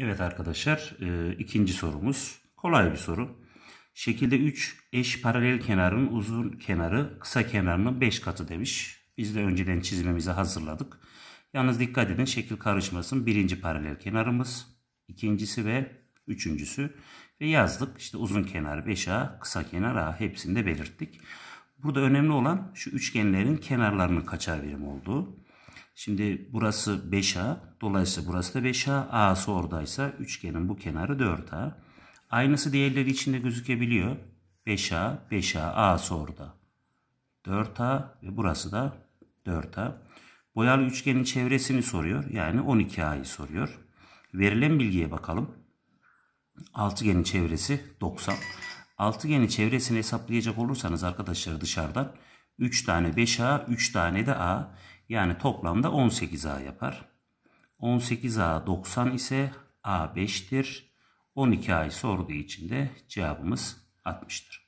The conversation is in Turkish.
Evet arkadaşlar e, ikinci sorumuz kolay bir soru. Şekilde 3 eş paralel kenarın uzun kenarı kısa kenarının 5 katı demiş. Biz de önceden çizmemizi hazırladık. Yalnız dikkat edin şekil karışmasın. Birinci paralel kenarımız, ikincisi ve üçüncüsü. Ve yazdık işte uzun kenar 5A, kısa kenar A hepsini de belirttik. Burada önemli olan şu üçgenlerin kenarlarının kaçar birim olduğu. Şimdi burası 5A. Dolayısıyla burası da 5A. A'sı oradaysa üçgenin bu kenarı 4A. Aynısı diğerleri içinde gözükebiliyor. 5A, 5A, A'sı orada. 4A ve burası da 4A. Boyalı üçgenin çevresini soruyor. Yani 12A'yı soruyor. Verilen bilgiye bakalım. Altıgenin çevresi 90. Altıgenin çevresini hesaplayacak olursanız arkadaşlar dışarıdan 3 tane 5A, 3 tane de A. Yani toplamda 18A yapar. 18A 90 ise A 5'tir. 12 ay sorduğu için de cevabımız 60'tır.